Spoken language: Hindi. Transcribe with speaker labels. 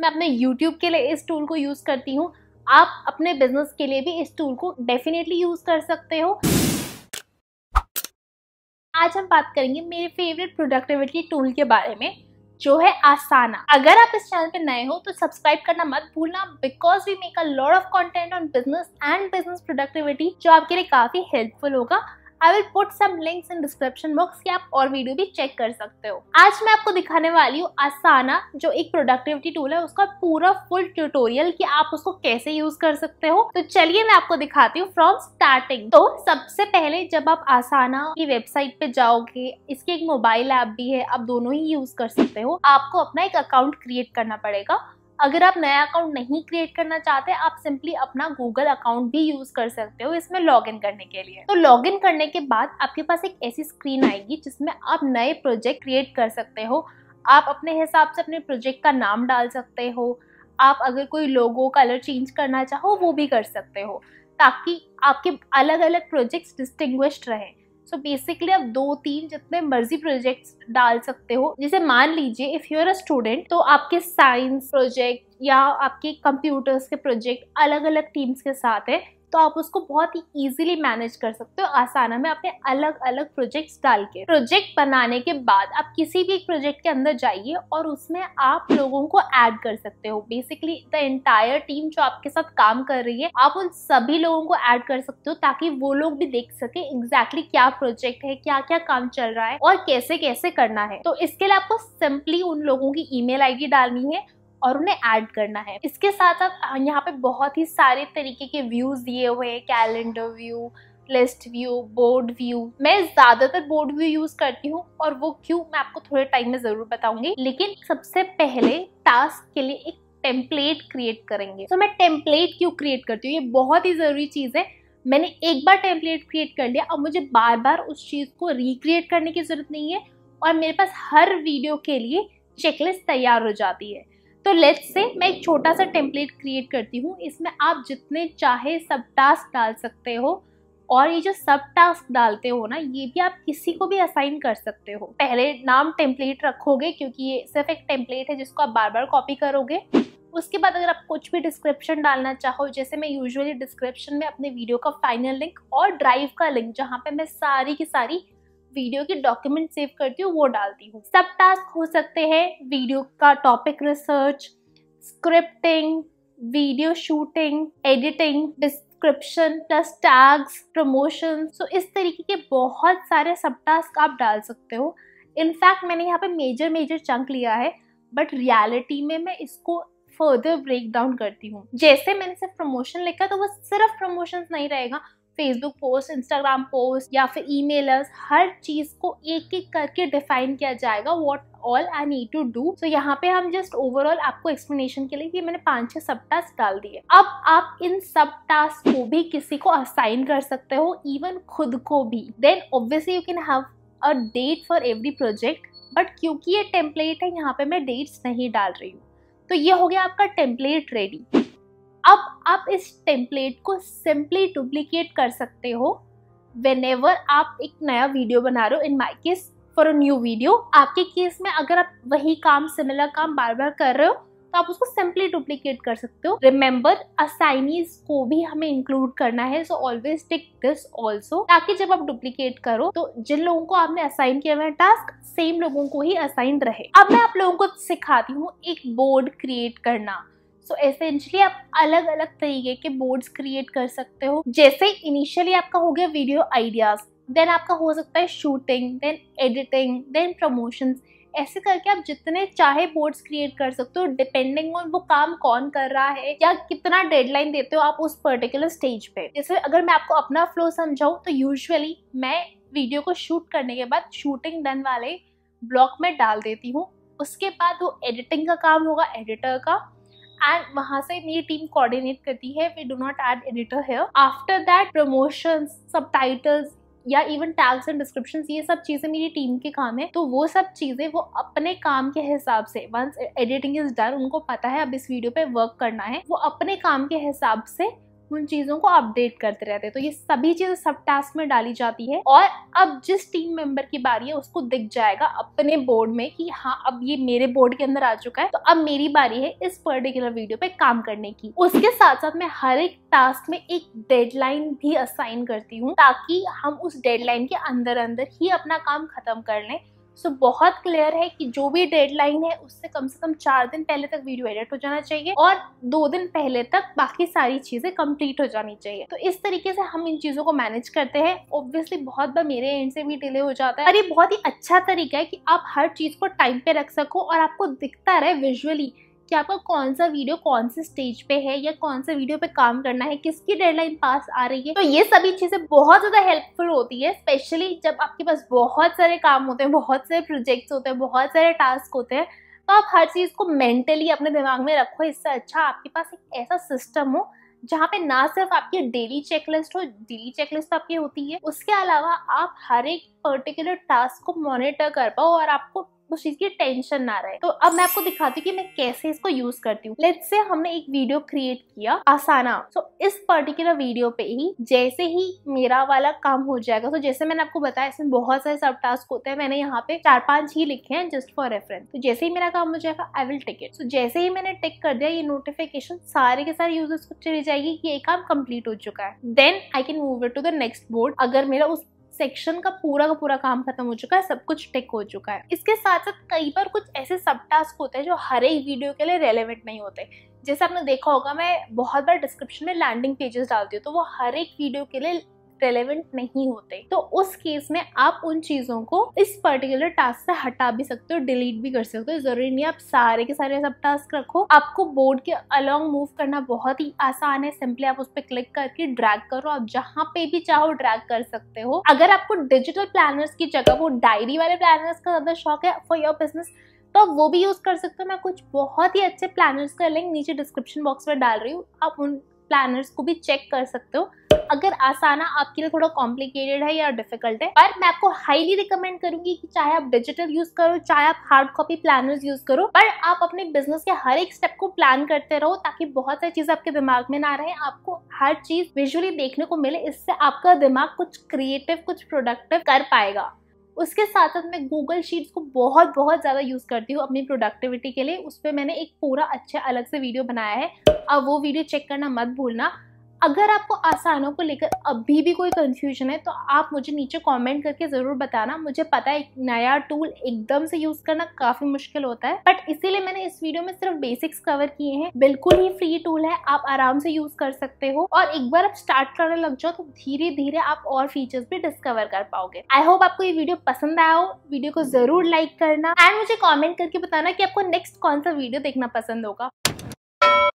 Speaker 1: मैं अपने यूट्यूब के लिए इस टूल को यूज़ करती हूँ आप अपने बिजनेस के लिए भी इस टूल को डेफिनेटली यूज़ कर सकते हो आज हम बात करेंगे मेरे फेवरेट प्रोडक्टिविटी टूल के बारे में जो है आसाना अगर आप इस चैनल पे नए हो तो सब्सक्राइब करना मत भूलना because we make a lot of content on business and business productivity जो आपके लिए काफी हेल्पफुल होगा I will put some links in description box की आप और वीडियो भी चेक कर सकते हो आज मैं आपको दिखाने वाली हूँ आसाना जो एक प्रोडक्टिविटी टूल है उसका पूरा फुल ट्यूटोरियल कि आप उसको कैसे यूज कर सकते हो तो चलिए मैं आपको दिखाती हूँ फ्रॉम स्टार्टिंग तो सबसे पहले जब आप आसाना की वेबसाइट पे जाओगे इसकी एक मोबाइल ऐप भी है आप दोनों ही यूज कर सकते हो आपको अपना एक अकाउंट क्रिएट करना पड़ेगा अगर आप नया अकाउंट नहीं क्रिएट करना चाहते आप सिंपली अपना गूगल अकाउंट भी यूज कर सकते हो इसमें लॉग इन करने के लिए तो लॉग इन करने के बाद आपके पास एक ऐसी स्क्रीन आएगी जिसमें आप नए प्रोजेक्ट क्रिएट कर सकते हो आप अपने हिसाब से अपने प्रोजेक्ट का नाम डाल सकते हो आप अगर कोई लोगो कलर चेंज करना चाहो वो भी कर सकते हो ताकि आपके अलग अलग प्रोजेक्ट्स डिस्टिंग्विश्ड रहें सो so बेसिकली आप दो तीन जितने मर्जी प्रोजेक्ट्स डाल सकते हो जैसे मान लीजिए if you are a student तो आपके साइंस प्रोजेक्ट या आपके कंप्यूटर्स के प्रोजेक्ट अलग अलग टीम्स के साथ है तो आप उसको बहुत ही ईजिली मैनेज कर सकते हो आसाना में अपने अलग अलग प्रोजेक्ट्स डाल के प्रोजेक्ट बनाने के बाद आप किसी भी प्रोजेक्ट के अंदर जाइए और उसमें आप लोगों को ऐड कर सकते हो बेसिकली द एंटायर टीम जो आपके साथ काम कर रही है आप उन सभी लोगों को ऐड कर सकते हो ताकि वो लोग भी देख सके एग्जैक्टली exactly क्या प्रोजेक्ट है क्या क्या काम चल रहा है और कैसे कैसे करना है तो इसके लिए आपको सिंपली उन लोगों की ईमेल आईडी डालनी है और उन्हें ऐड करना है इसके साथ आप यहाँ पे बहुत ही सारे तरीके के व्यूज़ दिए हुए हैं calendar view list view board view मैं ज़्यादातर बोर्ड व्यू यूज़ करती हूँ और वो क्यों मैं आपको थोड़े टाइम में ज़रूर बताऊंगी लेकिन सबसे पहले टास्क के लिए एक टेम्पलेट क्रिएट करेंगे तो so, मैं टेम्पलेट क्यों क्रिएट करती हूँ ये बहुत ही ज़रूरी चीज़ है मैंने एक बार टेम्पलेट क्रिएट कर लिया अब मुझे बार बार उस चीज़ को रिक्रिएट करने की ज़रूरत नहीं है और मेरे पास हर वीडियो के लिए चेकलिस्ट तैयार हो जाती है तो लेट्स से मैं एक छोटा सा टेम्पलेट क्रिएट करती हूँ इसमें आप जितने चाहे सब टास्क डाल सकते हो और ये जो सब टास्क डालते हो ना ये भी आप किसी को भी असाइन कर सकते हो पहले नाम टेम्पलेट रखोगे क्योंकि ये सिर्फ एक टेम्पलेट है जिसको आप बार बार कॉपी करोगे उसके बाद अगर आप कुछ भी डिस्क्रिप्शन डालना चाहो जैसे मैं यूजुअली डिस्क्रिप्शन में अपने वीडियो का फाइनल लिंक और ड्राइव का लिंक जहाँ पे मैं सारी की सारी वीडियो के डॉक्यूमेंट सेव करती हूँ वो डालती हूँ सब टास्क हो सकते हैं वीडियो का topic research scripting video shooting editing description plus tags promotion so इस तरीके के बहुत सारे सब टास्क आप डाल सकते हो इनफैक्ट मैंने यहाँ पे मेजर मेजर चंक लिया है बट रियलिटी में मैं इसको फर्दर ब्रेक डाउन करती हूँ जैसे मैंने सिर्फ प्रमोशन लिखा तो वो सिर्फ प्रमोशन नहीं रहेगा फेसबुक पोस्ट इंस्टाग्राम पोस्ट या फिर ईमेलर्स हर चीज को एक एक करके डिफाइन किया जाएगा what all I need to do so यहाँ पे हम जस्ट ओवरऑल आपको एक्सप्लेनेशन के लिए कि मैंने पांच छह सब टास्क डाल दिए अब आप इन सब टास्क को भी किसी को असाइन कर सकते हो इवन खुद को भी then obviously you can have a date for every project but क्योंकि ये टेम्पलेट है यहाँ पे मैं डेट्स नहीं डाल रही हूँ तो ये हो गया आपका टेम्पलेट रेडी अब आप इस टेम्पलेट को सिंपली डुप्लीकेट कर सकते हो वेन आप एक नया वीडियो बना रहे हो in my case for a new video आपके केस में अगर आप वही काम सिमिलर काम बार बार कर रहे हो तो आप उसको सिंपली डुप्लीकेट कर सकते हो रिमेंबर असाइनीज को भी हमें इंक्लूड करना है so always tick this also ताकि जब आप डुप्लीकेट करो तो जिन लोगों को आपने असाइन किया हुआ है टास्क सेम लोगों को ही असाइन रहे अब मैं आप लोगों को सिखाती हूँ एक बोर्ड क्रिएट करना सो so, एसेंशली आप अलग अलग तरीके के बोर्ड्स क्रिएट कर सकते हो जैसे इनिशियली आपका हो गया वीडियो आइडियाज देन आपका हो सकता है shooting then editing then promotion ऐसे करके आप जितने चाहे बोर्ड्स क्रिएट कर सकते हो डिपेंडिंग ऑन वो काम कौन कर रहा है या कितना डेडलाइन देते हो आप उस पर्टिकुलर स्टेज पे जैसे अगर मैं आपको अपना फ्लो समझाऊँ तो यूजुअली मैं वीडियो को शूट करने के बाद शूटिंग डन वाले ब्लॉक में डाल देती हूँ उसके बाद वो एडिटिंग का काम होगा एडिटर का एंड वहां से मेरी टीम कोऑर्डिनेट करती है we do not add editor here after that promotions subtitles या इवन टैग्स एंड डिस्क्रिप्शन ये सब चीज़ें मेरी टीम के काम है तो वो सब चीज़ें वो अपने काम के हिसाब से वंस एडिटिंग इज डन उनको पता है अब इस वीडियो पे वर्क करना है वो अपने काम के हिसाब से उन चीज़ों को अपडेट करते रहते हैं तो ये सभी चीज़ें सब टास्क में डाली जाती है और अब जिस टीम मेंबर की बारी है उसको दिख जाएगा अपने बोर्ड में कि हाँ अब ये मेरे बोर्ड के अंदर आ चुका है तो अब मेरी बारी है इस पर्टिकुलर वीडियो पे काम करने की उसके साथ साथ मैं हर एक टास्क में एक डेडलाइन भी असाइन करती हूँ ताकि हम उस डेडलाइन के अंदर अंदर ही अपना काम खत्म कर लें सो so, बहुत क्लियर है कि जो भी डेडलाइन है उससे कम से कम चार दिन पहले तक वीडियो एडिट हो जाना चाहिए और दो दिन पहले तक बाकी सारी चीजें कंप्लीट हो जानी चाहिए तो इस तरीके से हम इन चीजों को मैनेज करते हैं ऑब्वियसली बहुत बार मेरे एंड से भी डिले हो जाता है और ये बहुत ही अच्छा तरीका है कि आप हर चीज को टाइम पे रख सको और आपको दिखता रहे विजुअली कि आपका कौन सा वीडियो कौन से स्टेज पे है या कौन सा वीडियो पे काम करना है किसकी डेडलाइन पास आ रही है तो ये सभी चीज़ें बहुत ज़्यादा हेल्पफुल होती है स्पेशली जब आपके पास बहुत सारे काम होते हैं बहुत सारे प्रोजेक्ट्स होते हैं बहुत सारे टास्क होते हैं तो आप हर चीज़ को मेंटली अपने दिमाग में रखो इससे अच्छा आपके पास एक ऐसा सिस्टम हो जहाँ पे ना सिर्फ आपकी डेली चेकलिस्ट हो डेली चेकलिस्ट आपकी होती है उसके अलावा आप हर एक पर्टिकुलर टास्क को मॉनिटर कर पाओ और आपको उस चीज की टेंशन ना रहे तो अब मैं आपको दिखाती हूँ कि मैं कैसे इसको यूज करती हूँ लेट्स से हमने एक वीडियो क्रिएट किया आसाना सो so, इस पर्टिकुलर वीडियो पे ही जैसे ही मेरा वाला काम हो जाएगा तो so, जैसे मैंने आपको बताया इसमें बहुत सारे सब टास्क होते हैं मैंने यहाँ पे चार पांच ही लिखे हैं जस्ट फॉर रेफरेंस तो जैसे ही मेरा काम हो जाएगा I will tick it so जैसे ही मैंने टिक कर दिया ये नोटिफिकेशन सारे के सारे यूजर्स को चली जाएगी कि ये काम कम्प्लीट हो चुका है then I can move it to the next board अगर मेरा उस सेक्शन का पूरा का पूरा काम खत्म हो चुका है सब कुछ टिक हो चुका है इसके साथ साथ कई बार कुछ ऐसे सब टास्क होते हैं जो हर एक वीडियो के लिए रेलिवेंट नहीं होते जैसे आपने देखा होगा मैं बहुत बार डिस्क्रिप्शन में लैंडिंग पेजेस डालती हूँ तो वो हर एक वीडियो के लिए रेलेवेंट नहीं होते तो उस केस में आप उन चीजों को इस पर्टिकुलर टास्क से हटा भी सकते हो डिलीट भी कर सकते हो जरूरी नहीं आप सारे के सारे सब टास्क रखो आपको बोर्ड के अलोंग मूव करना बहुत ही आसान है सिंपली आप उस पर क्लिक करके ड्रैग करो आप जहाँ पे भी चाहो ड्रैग कर सकते हो अगर आपको डिजिटल प्लानर्स की जगह वो डायरी वाले प्लानर्स का ज्यादा शौक है फॉर योर बिजनेस तो आप वो भी यूज़ कर सकते हो मैं कुछ बहुत ही अच्छे प्लानर्स का लिंक नीचे डिस्क्रिप्शन बॉक्स में डाल रही हूँ आप उन प्लानर्स को भी चेक कर सकते हो अगर आसाना आपके लिए थोड़ा कॉम्प्लिकेटेड है या डिफिकल्ट है पर मैं आपको हाईली रिकमेंड करूंगी कि चाहे आप डिजिटल यूज करो चाहे आप हार्ड कॉपी प्लानर्स यूज करो पर आप अपने बिजनेस के हर एक स्टेप को प्लान करते रहो ताकि बहुत सारी चीज आपके दिमाग में ना रहे आपको हर चीज विजुअली देखने को मिले इससे आपका दिमाग कुछ क्रिएटिव कुछ प्रोडक्टिव कर पाएगा उसके साथ साथ मैं गूगल शीट्स को बहुत बहुत ज़्यादा यूज़ करती हूँ अपनी प्रोडक्टिविटी के लिए उस पर मैंने एक पूरा अच्छा अलग से वीडियो बनाया है अब वो वीडियो चेक करना मत भूलना अगर आपको आसानों को लेकर अभी भी कोई कंफ्यूजन है तो आप मुझे नीचे कमेंट करके ज़रूर बताना मुझे पता है नया टूल एकदम से यूज़ करना काफ़ी मुश्किल होता है बट इसीलिए मैंने इस वीडियो में सिर्फ बेसिक्स कवर किए हैं बिल्कुल ही फ्री टूल है आप आराम से यूज़ कर सकते हो और एक बार आप स्टार्ट करने लग जाओ तो धीरे धीरे आप और फीचर्स भी डिस्कवर कर पाओगे आई होप आपको ये वीडियो पसंद आया हो वीडियो को ज़रूर लाइक करना एंड मुझे कॉमेंट करके बताना कि आपको नेक्स्ट कौन सा वीडियो देखना पसंद होगा